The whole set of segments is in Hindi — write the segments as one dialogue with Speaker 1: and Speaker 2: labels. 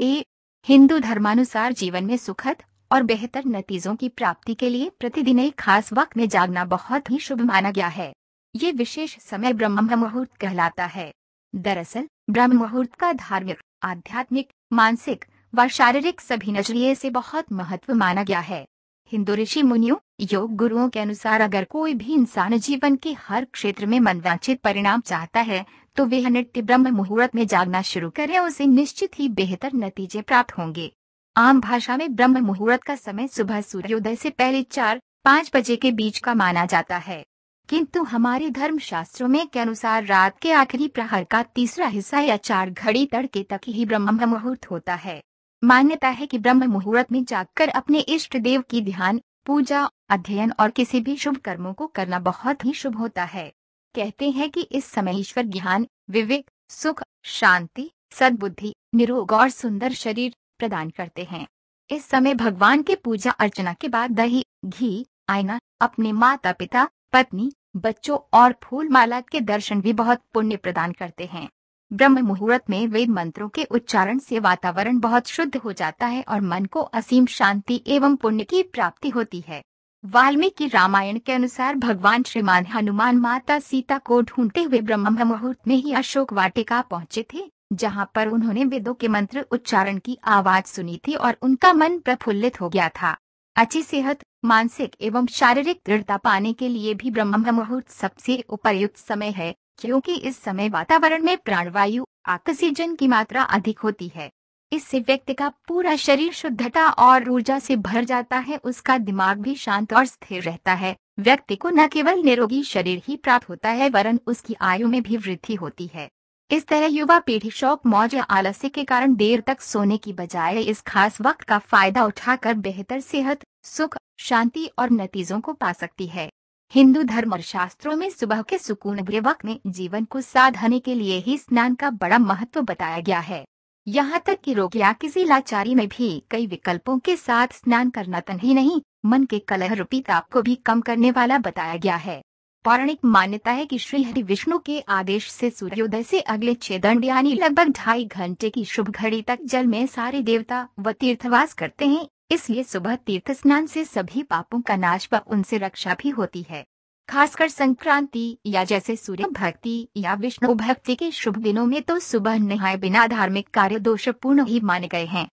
Speaker 1: ए हिंदू धर्मानुसार जीवन में सुखद और बेहतर नतीजों की प्राप्ति के लिए प्रतिदिन एक खास वक्त में जागना बहुत ही शुभ माना गया है ये विशेष समय ब्रह्म मुहूर्त कहलाता है दरअसल ब्रह्म मुहूर्त का धार्मिक आध्यात्मिक मानसिक व शारीरिक सभी नजरिए से बहुत महत्व माना गया है हिंदू ऋषि मुनियों योग गुरुओं के अनुसार अगर कोई भी इंसान जीवन के हर क्षेत्र में मनवांचित परिणाम चाहता है तो वे नित्य ब्रह्म मुहूर्त में जागना शुरू करे उसे निश्चित ही बेहतर नतीजे प्राप्त होंगे आम भाषा में ब्रह्म मुहूर्त का समय सुबह सूर्योदय से पहले चार पाँच बजे के बीच का माना जाता है किंतु हमारे धर्म शास्त्रों में के अनुसार रात के आखिरी प्रहर का तीसरा हिस्सा या चार घड़ी तड़के तक ही ब्रह्म मुहूर्त होता है मान्यता है कि ब्रह्म मुहूर्त में जाकर अपने इष्ट देव की ध्यान पूजा अध्ययन और किसी भी शुभ कर्मों को करना बहुत ही शुभ होता है कहते हैं कि इस समय ईश्वर ज्ञान विवेक सुख शांति सद्बुद्धि निरोग और सुंदर शरीर प्रदान करते हैं इस समय भगवान के पूजा अर्चना के बाद दही घी आईना अपने माता पिता पत्नी बच्चों और फूल माला के दर्शन भी बहुत पुण्य प्रदान करते हैं ब्रह्म मुहूर्त में वेद मंत्रों के उच्चारण से वातावरण बहुत शुद्ध हो जाता है और मन को असीम शांति एवं पुण्य की प्राप्ति होती है वाल्मीकि रामायण के अनुसार भगवान श्रीमान हनुमान माता सीता को ढूंढते हुए ब्रह्म मुहूर्त में ही अशोक वाटिका पहुँचे थे जहाँ पर उन्होंने वेदों के मंत्र उच्चारण की आवाज सुनी थी और उनका मन प्रफुल्लित हो गया था अच्छी सेहत मानसिक एवं शारीरिक दृढ़ता पाने के लिए भी ब्रह्म मुहूर्त सबसे उपयुक्त समय है क्योंकि इस समय वातावरण में प्राणवायु ऑक्सीजन की मात्रा अधिक होती है इससे व्यक्ति का पूरा शरीर शुद्धता और ऊर्जा से भर जाता है उसका दिमाग भी शांत और स्थिर रहता है व्यक्ति को न केवल निरोगी शरीर ही प्राप्त होता है वरन उसकी आयु में भी वृद्धि होती है इस तरह युवा पीढ़ी शौक मौज या आलस्य के कारण देर तक सोने की बजाय इस खास वक्त का फायदा उठाकर बेहतर सेहत सुख शांति और नतीजों को पा सकती है हिंदू धर्म और शास्त्रों में सुबह के सुकून वक्त में जीवन को साधने के लिए ही स्नान का बड़ा महत्व बताया गया है यहाँ तक कि रोग या किसी लाचारी में भी कई विकल्पों के साथ स्नान करना तन ही नहीं मन के कलह रूपी ताप को भी कम करने वाला बताया गया है पौराणिक मान्यता है कि श्री हरि विष्णु के आदेश से सूर्योदय से अगले छह दंड यानी लगभग ढाई घंटे की शुभ घड़ी तक जल में सारे देवता व तीर्थवास करते हैं इसलिए सुबह तीर्थ स्नान से सभी पापों का नाश व उनसे रक्षा भी होती है खासकर संक्रांति या जैसे सूर्य भक्ति या विष्णु भक्ति के शुभ दिनों में तो सुबह नहाए बिना धार्मिक कार्य दोषपूर्ण ही माने गए हैं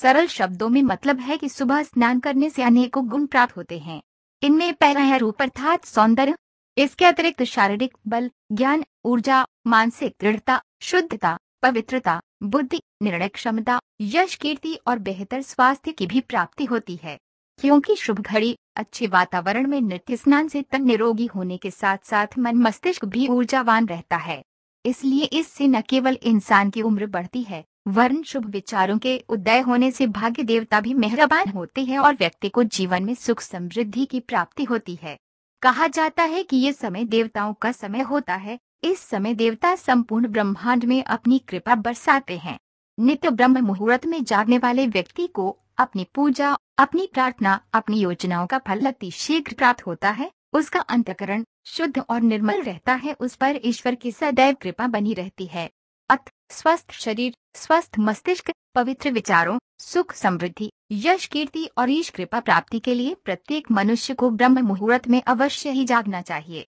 Speaker 1: सरल शब्दों में मतलब है कि सुबह स्नान करने से अनेकों गुण प्राप्त होते हैं इनमें पहला है रूप अर्थात सौंदर्य इसके अतिरिक्त शारीरिक बल ज्ञान ऊर्जा मानसिक दृढ़ता शुद्धता पवित्रता बुद्धि निर्णय क्षमता यश कीर्ति और बेहतर स्वास्थ्य की भी प्राप्ति होती है क्योंकि शुभ घड़ी अच्छे वातावरण में नित्य स्नान से तन निरोगी होने के साथ साथ मन मस्तिष्क भी ऊर्जावान रहता है इसलिए इससे न केवल इंसान की उम्र बढ़ती है वर्ण शुभ विचारों के उदय होने से भाग्य देवता भी मेहरबान होते हैं और व्यक्ति को जीवन में सुख समृद्धि की प्राप्ति होती है कहा जाता है कि ये समय देवताओं का समय होता है इस समय देवता संपूर्ण ब्रह्मांड में अपनी कृपा बरसाते हैं नित्य ब्रह्म मुहूर्त में जागने वाले व्यक्ति को अपनी पूजा अपनी प्रार्थना अपनी योजनाओं का फल अति शीघ्र प्राप्त होता है उसका अंतकरण शुद्ध और निर्मल रहता है उस पर ईश्वर की सदैव कृपा बनी रहती है अत स्वस्थ शरीर स्वस्थ मस्तिष्क पवित्र विचारों सुख समृद्धि यश कीर्ति और ईश कृपा प्राप्ति के लिए प्रत्येक मनुष्य को ब्रह्म मुहूर्त में अवश्य ही जागना चाहिए